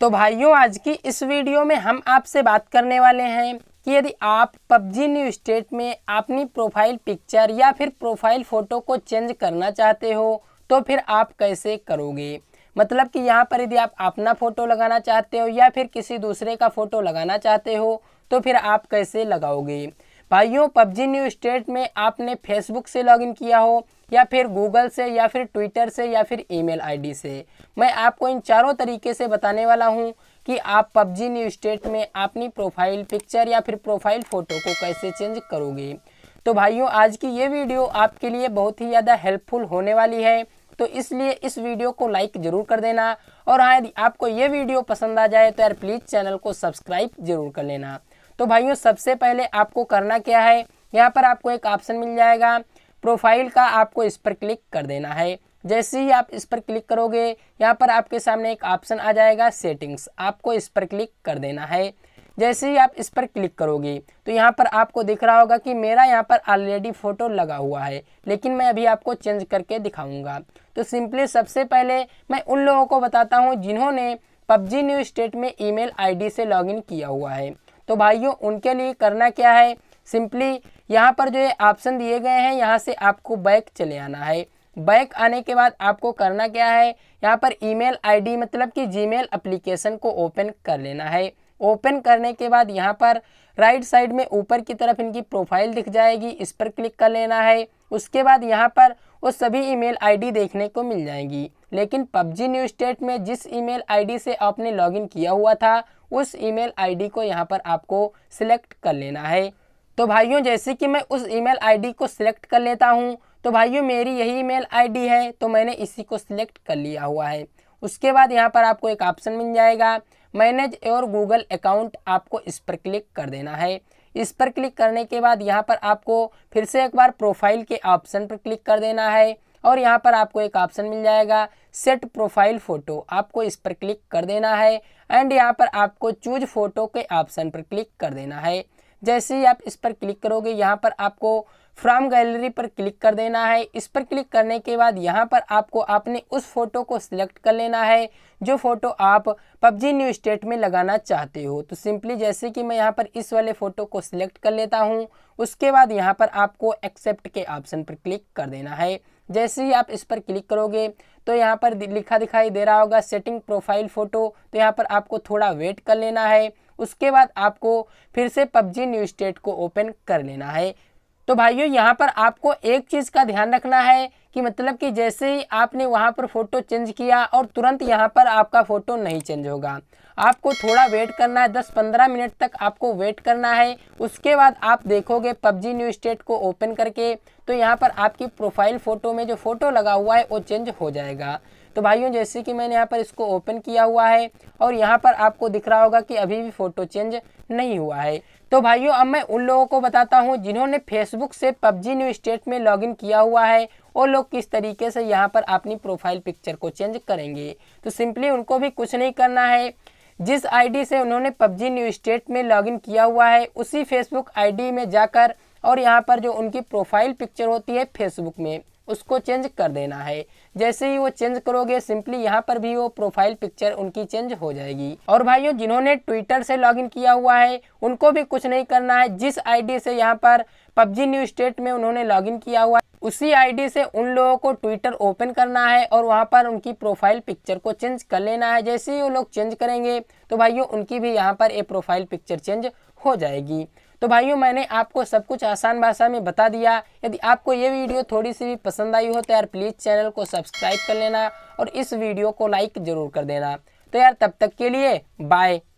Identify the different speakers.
Speaker 1: तो भाइयों आज की इस वीडियो में हम आपसे बात करने वाले हैं कि यदि आप पबजी न्यू स्टेट में अपनी प्रोफाइल पिक्चर या फिर प्रोफाइल फ़ोटो को चेंज करना चाहते हो तो फिर आप कैसे करोगे मतलब कि यहाँ पर यदि आप अपना फ़ोटो लगाना चाहते हो या फिर किसी दूसरे का फ़ोटो लगाना चाहते हो तो फिर आप कैसे लगाओगे भाइयों पबजी न्यू स्टेट में आपने फेसबुक से लॉगिन किया हो या फिर गूगल से या फिर ट्विटर से या फिर ईमेल आईडी से मैं आपको इन चारों तरीके से बताने वाला हूं कि आप पबजी न्यू स्टेट में अपनी प्रोफाइल पिक्चर या फिर प्रोफाइल फ़ोटो को कैसे चेंज करोगे तो भाइयों आज की ये वीडियो आपके लिए बहुत ही ज़्यादा हेल्पफुल होने वाली है तो इसलिए इस वीडियो को लाइक ज़रूर कर देना और हाँ यदि आपको ये वीडियो पसंद आ जाए तो यार प्लीज़ चैनल को सब्सक्राइब ज़रूर कर लेना तो भाइयों सबसे पहले आपको करना क्या है यहाँ पर आपको एक ऑप्शन मिल जाएगा प्रोफाइल का आपको इस पर क्लिक कर देना है जैसे ही आप इस पर क्लिक करोगे यहाँ पर आपके सामने एक ऑप्शन आ जाएगा सेटिंग्स आपको इस पर क्लिक कर देना है जैसे ही आप इस पर क्लिक करोगे तो यहाँ पर आपको दिख रहा होगा कि मेरा यहाँ पर ऑलरेडी फ़ोटो लगा हुआ है लेकिन मैं अभी आपको चेंज करके दिखाऊंगा तो सिंपली सबसे पहले मैं उन लोगों को बताता हूँ जिन्होंने पबजी न्यू स्टेट में ईमेल आईडी से लॉगिन किया हुआ है तो भाइयों उनके लिए करना क्या है सिंपली यहाँ पर जो ये ऑप्शन दिए गए हैं यहाँ से आपको बैक चले आना है बैक आने के बाद आपको करना क्या है यहाँ पर ईमेल आईडी मतलब कि जीमेल एप्लीकेशन को ओपन कर लेना है ओपन करने के बाद यहाँ पर राइट साइड में ऊपर की तरफ इनकी प्रोफाइल दिख जाएगी इस पर क्लिक कर लेना है उसके बाद यहाँ पर वो सभी ईमेल आईडी देखने को मिल जाएंगी लेकिन पबजी न्यू स्टेट में जिस ईमेल आईडी से आपने लॉगिन किया हुआ था उस ईमेल आईडी को यहाँ पर आपको सिलेक्ट कर लेना है तो भाइयों जैसे कि मैं उस ईमेल आईडी को सिलेक्ट कर लेता हूँ तो भाइयों मेरी यही ईमेल आईडी है तो मैंने इसी को सिलेक्ट कर लिया हुआ है उसके बाद यहाँ पर आपको एक ऑप्शन मिल जाएगा मैनेज योर गूगल अकाउंट आपको इस पर क्लिक कर देना है इस पर क्लिक करने के बाद यहाँ पर आपको फिर से एक बार प्रोफाइल के ऑप्शन पर क्लिक कर देना है और यहाँ पर आपको एक ऑप्शन मिल जाएगा सेट प्रोफाइल फ़ोटो आपको इस पर क्लिक कर देना है एंड यहाँ पर आपको चूज फ़ोटो के ऑप्शन पर क्लिक कर देना है जैसे ही आप इस पर क्लिक करोगे यहाँ पर आपको फ्रॉम गैलरी पर क्लिक कर देना है इस पर क्लिक करने के बाद यहाँ पर आपको आपने उस फोटो को सिलेक्ट कर लेना है जो फोटो आप पबजी न्यू स्टेट में लगाना चाहते हो तो सिंपली जैसे कि मैं यहाँ पर इस वाले फ़ोटो को सिलेक्ट कर लेता हूँ उसके बाद यहाँ पर आपको एक्सेप्ट के ऑप्शन पर क्लिक कर देना है जैसे ही आप इस पर क्लिक करोगे तो यहाँ पर लिखा दिखाई दे रहा होगा सेटिंग प्रोफाइल फ़ोटो तो यहाँ पर आपको थोड़ा वेट कर लेना है उसके बाद आपको फिर से पबजी न्यू स्टेट को ओपन कर लेना है तो भाइयों यहाँ पर आपको एक चीज़ का ध्यान रखना है कि मतलब कि जैसे ही आपने वहाँ पर फ़ोटो चेंज किया और तुरंत यहाँ पर आपका फ़ोटो नहीं चेंज होगा आपको थोड़ा वेट करना है 10-15 मिनट तक आपको वेट करना है उसके बाद आप देखोगे पबजी न्यू स्टेट को ओपन करके तो यहाँ पर आपकी प्रोफाइल फ़ोटो में जो फ़ोटो लगा हुआ है वो चेंज हो जाएगा तो भाइयों जैसे कि मैंने यहाँ पर इसको ओपन किया हुआ है और यहाँ पर आपको दिख रहा होगा कि अभी भी फ़ोटो चेंज नहीं हुआ है तो भाइयों अब मैं उन लोगों को बताता हूँ जिन्होंने फेसबुक से पबजी न्यू स्टेट में लॉगिन किया हुआ है और लोग किस तरीके से यहाँ पर अपनी प्रोफाइल पिक्चर को चेंज करेंगे तो सिंपली उनको भी कुछ नहीं करना है जिस आईडी से उन्होंने पबजी न्यू स्टेट में लॉगिन किया हुआ है उसी फेसबुक आईडी में जाकर और यहाँ पर जो उनकी प्रोफाइल पिक्चर होती है फेसबुक में उसको चेंज कर देना है जैसे ही वो चेंज करोगे सिंपली यहाँ पर भी वो प्रोफाइल पिक्चर उनकी चेंज हो जाएगी और भाइयों जिन्होंने ट्विटर से लॉगिन किया हुआ है उनको भी कुछ नहीं करना है जिस आईडी से यहाँ पर पबजी न्यू स्टेट में उन्होंने लॉगिन किया हुआ है उसी आईडी से उन लोगों को ट्विटर ओपन करना है और वहाँ पर उनकी प्रोफाइल पिक्चर को चेंज कर लेना है जैसे ही वो लोग चेंज करेंगे तो भाइयों उनकी भी यहाँ पर ये प्रोफाइल पिक्चर चेंज हो जाएगी तो भाइयों मैंने आपको सब कुछ आसान भाषा में बता दिया यदि आपको ये वीडियो थोड़ी सी भी पसंद आई हो तो यार प्लीज़ चैनल को सब्सक्राइब कर लेना और इस वीडियो को लाइक ज़रूर कर देना तो यार तब तक के लिए बाय